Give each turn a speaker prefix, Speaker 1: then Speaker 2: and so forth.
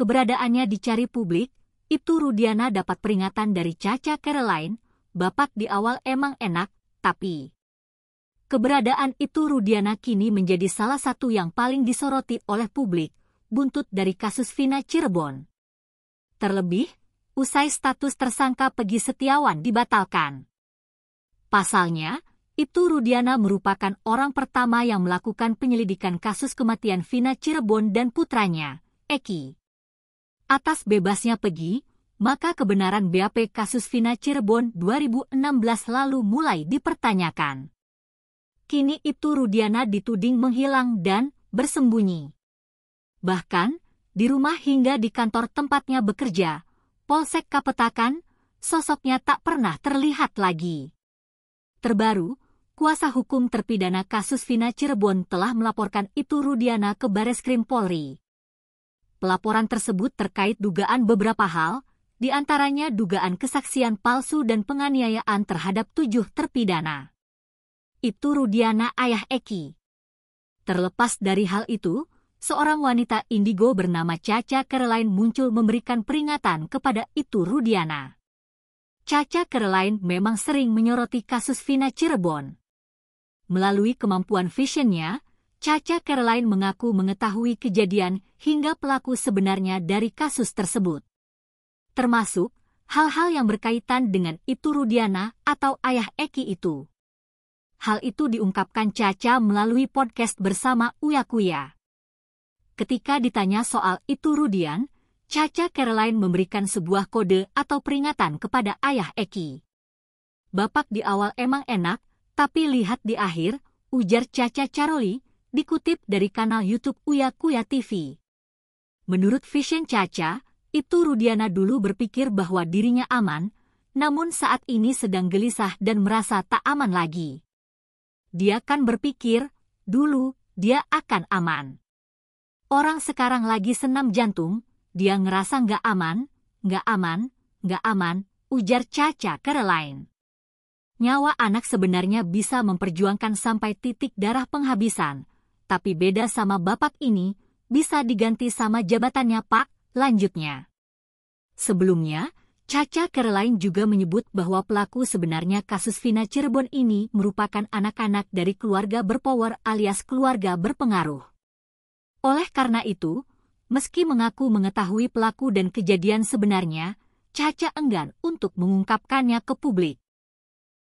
Speaker 1: keberadaannya dicari publik, itu Rudiana dapat peringatan dari Caca Caroline, bapak di awal emang enak, tapi... Keberadaan itu Rudiana kini menjadi salah satu yang paling disoroti oleh publik, buntut dari kasus Vina Cirebon. Terlebih, usai status tersangka Pegi Setiawan dibatalkan. Pasalnya, itu Rudiana merupakan orang pertama yang melakukan penyelidikan kasus kematian Vina Cirebon dan putranya, Eki atas bebasnya Pegi, maka kebenaran BAP kasus Vina Cirebon 2016 lalu mulai dipertanyakan. Kini Ibtu Rudiana dituding menghilang dan bersembunyi. Bahkan, di rumah hingga di kantor tempatnya bekerja, Polsek Kapetakan, sosoknya tak pernah terlihat lagi. Terbaru, kuasa hukum terpidana kasus Vina Cirebon telah melaporkan Ibtu Rudiana ke Bareskrim Polri pelaporan tersebut terkait dugaan beberapa hal, di antaranya dugaan kesaksian palsu dan penganiayaan terhadap tujuh terpidana. Itu Rudiana ayah Eki. Terlepas dari hal itu, seorang wanita indigo bernama Caca Kerelain muncul memberikan peringatan kepada itu Rudiana. Caca Kerelain memang sering menyoroti kasus Vina Cirebon. Melalui kemampuan visionnya, Caca Caroline mengaku mengetahui kejadian hingga pelaku sebenarnya dari kasus tersebut. Termasuk, hal-hal yang berkaitan dengan Itu Rudiana atau ayah Eki itu. Hal itu diungkapkan Caca melalui podcast bersama Uyakuya. Ketika ditanya soal Itu Rudian, Caca Caroline memberikan sebuah kode atau peringatan kepada ayah Eki. Bapak di awal emang enak, tapi lihat di akhir, ujar Caca Caroli, dikutip dari kanal YouTube Uya Kuya TV. Menurut Vision Caca, itu Rudiana dulu berpikir bahwa dirinya aman, namun saat ini sedang gelisah dan merasa tak aman lagi. Dia kan berpikir, dulu, dia akan aman. Orang sekarang lagi senam jantung, dia ngerasa nggak aman, nggak aman, nggak aman, ujar Caca Caroline. Nyawa anak sebenarnya bisa memperjuangkan sampai titik darah penghabisan, tapi beda sama Bapak ini, bisa diganti sama jabatannya Pak, lanjutnya. Sebelumnya, Caca Kerelain juga menyebut bahwa pelaku sebenarnya kasus Vina Cirebon ini merupakan anak-anak dari keluarga berpower alias keluarga berpengaruh. Oleh karena itu, meski mengaku mengetahui pelaku dan kejadian sebenarnya, Caca enggan untuk mengungkapkannya ke publik.